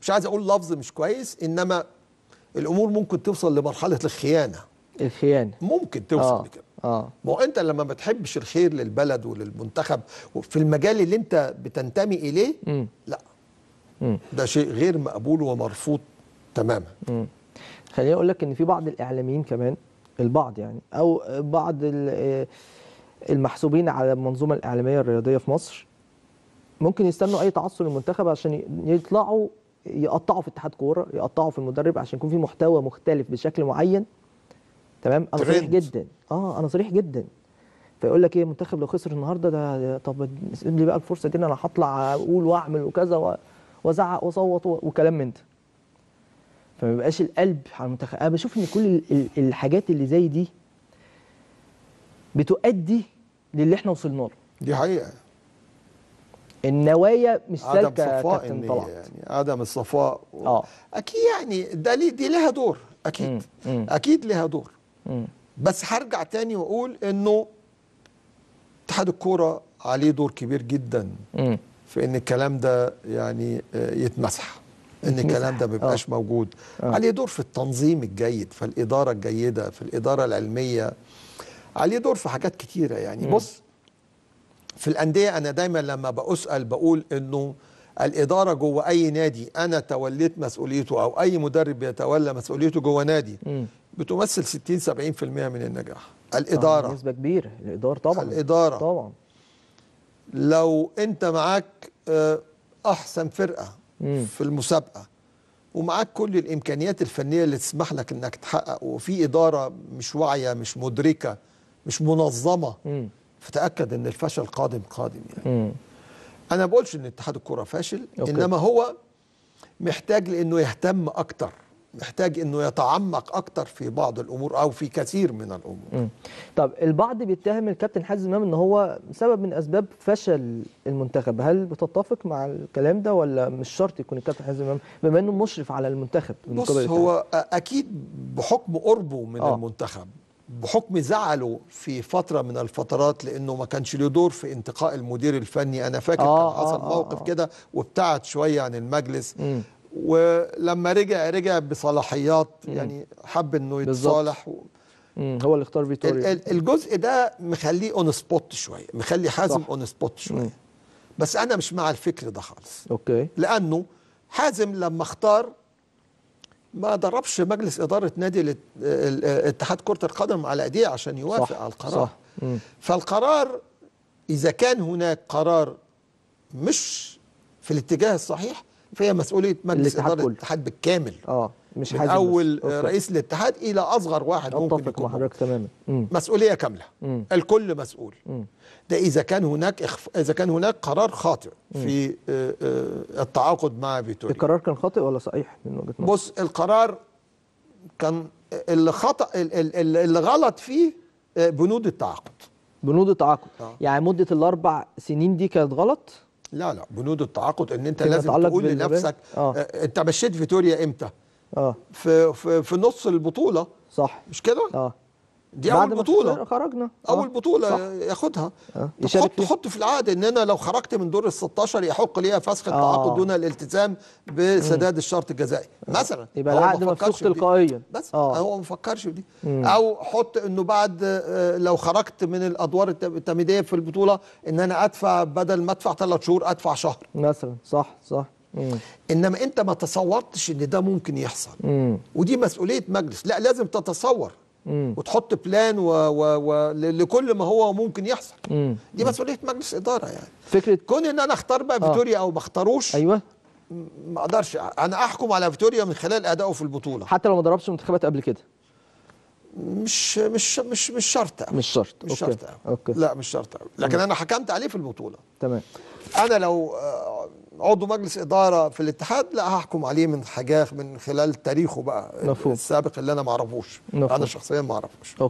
مش عايز اقول لفظ مش كويس انما الامور ممكن توصل لمرحله الخيانه الخيانه ممكن توصل آه. لكده اه ما هو انت لما ما بتحبش الخير للبلد وللمنتخب في المجال اللي انت بتنتمي اليه م. لا م. ده شيء غير مقبول ومرفوض تماما خليني اقول لك ان في بعض الاعلاميين كمان البعض يعني او بعض آه، المحسوبين على المنظومه الاعلاميه الرياضيه في مصر ممكن يستنوا اي تعثر للمنتخب عشان يطلعوا يقطعوا في اتحاد كوره يقطعوا في المدرب عشان يكون في محتوى مختلف بشكل معين تمام انا صريح جدا اه انا صريح جدا فيقول لك ايه المنتخب لو خسر النهارده ده طب سيب لي بقى الفرصه دي انا هطلع اقول واعمل وكذا وازعق واصوت وكلام من ده فما بيبقاش القلب على المنتخب انا بشوف ان كل الحاجات اللي زي دي بتؤدي للي احنا وصلنا له دي حقيقه النوايا مش سالكه عدم صفاء كابتن طلعت يعني عدم الصفاء و... اه اكيد يعني دي لها دور اكيد مم. اكيد لها دور مم. بس هرجع تاني واقول انه اتحاد الكوره عليه دور كبير جدا مم. في ان الكلام ده يعني آه، يتمسح ان الكلام ده ما أوه. موجود أوه. عليه دور في التنظيم الجيد في الاداره الجيده في الاداره العلميه عليه دور في حاجات كتيره يعني مم. بص في الأندية أنا دايما لما بأسأل بقول أنه الإدارة جوه أي نادي أنا توليت مسؤوليته أو أي مدرب بيتولى مسؤوليته جوه نادي بتمثل 60 70% من النجاح آه، الإدارة نسبة كبيرة الإدارة طبعا الإدارة طبعا لو أنت معاك آه، أحسن فرقة في المسابقة ومعاك كل الإمكانيات الفنية اللي تسمح لك أنك تحقق وفي إدارة مش واعية مش مدركة مش منظمة م. فتاكد ان الفشل قادم قادم يعني مم. انا ما بقولش ان اتحاد الكره فاشل أوكي. انما هو محتاج لانه يهتم اكتر محتاج انه يتعمق اكتر في بعض الامور او في كثير من الامور. طب البعض بيتهم الكابتن حازم امام ان هو سبب من اسباب فشل المنتخب، هل بتتفق مع الكلام ده ولا مش شرط يكون الكابتن حازم امام بما انه مشرف على المنتخب؟ بص هو اكيد بحكم قربه من آه. المنتخب بحكم زعله في فترة من الفترات لأنه ما كانش له دور في انتقاء المدير الفني أنا فاكر آه كان حصل آه موقف آه كده وابتعد شوية عن المجلس م. ولما رجع رجع بصلاحيات م. يعني حب أنه يتصالح و... هو اللي اختار فيتوريو الجزء ده مخليه اون سبوت شوية مخلي حازم اون سبوت شوية م. بس أنا مش مع الفكر ده خالص أوكي. لأنه حازم لما اختار ما ضربش مجلس إدارة نادي اتحاد كرة القدم على إيديه عشان يوافق صح على القرار صح فالقرار إذا كان هناك قرار مش في الاتجاه الصحيح فهي مسؤوليه مجلس اداره الاتحاد بالكامل اه مش حاجه اول أوكي. رئيس الاتحاد الى اصغر واحد ممكن يكون مع حضرتك تماما مسؤوليه كامله مم. الكل مسؤول مم. ده اذا كان هناك إخف... اذا كان هناك قرار خاطئ مم. في آه، آه، التعاقد مع فيتوريا القرار كان خاطئ ولا صحيح من وجهه نظرك بص القرار كان اللي خطا اللي غلط فيه آه، بنود التعاقد بنود التعاقد آه. يعني مده الاربع سنين دي كانت غلط لا لا بنود التعاقد ان انت لازم تقول لنفسك آه. آه. انت مشيت فيتوريا امتى؟ اه في في, في نص البطوله صح مش كده؟ اه دي بعد اول بطوله خرجنا اول آه، بطوله صح ياخدها أه. تحط حط في العقد ان انا لو خرجت من دور ال 16 يحق لي فسخ آه. التعاقد دون الالتزام بسداد الشرط الجزائي أه. مثلا يبقى العقد مفسوخ تلقائيا بس آه. أه. هو ما فكرش في دي او حط انه بعد لو خرجت من الادوار التمهيديه في البطوله ان انا ادفع بدل ما ادفع ثلاث شهور ادفع شهر مثلا صح صح مم. انما انت ما تصورتش ان ده ممكن يحصل مم. ودي مسؤوليه مجلس لا لازم تتصور مم. وتحط بلان و... و... و... لكل ما هو ممكن يحصل مم. دي مسؤوليه مجلس اداره يعني فكره كون ان انا اختار بقى آه. فيتوريا آه. او ما اختاروش ايوه ما اقدرش انا احكم على فيتوريا من خلال ادائه في البطوله حتى لو ما ضربش منتخبات قبل كده مش مش مش مش شرط مش شرط مش شرط أوي. أوكي. لا مش شرط أوي. لكن مم. انا حكمت عليه في البطوله تمام انا لو آه، عضو مجلس اداره في الاتحاد لا هحكم عليه من حاجاه من خلال تاريخه بقى مفهوم. السابق اللي انا ما اعرفوش انا شخصيا ما اعرفوش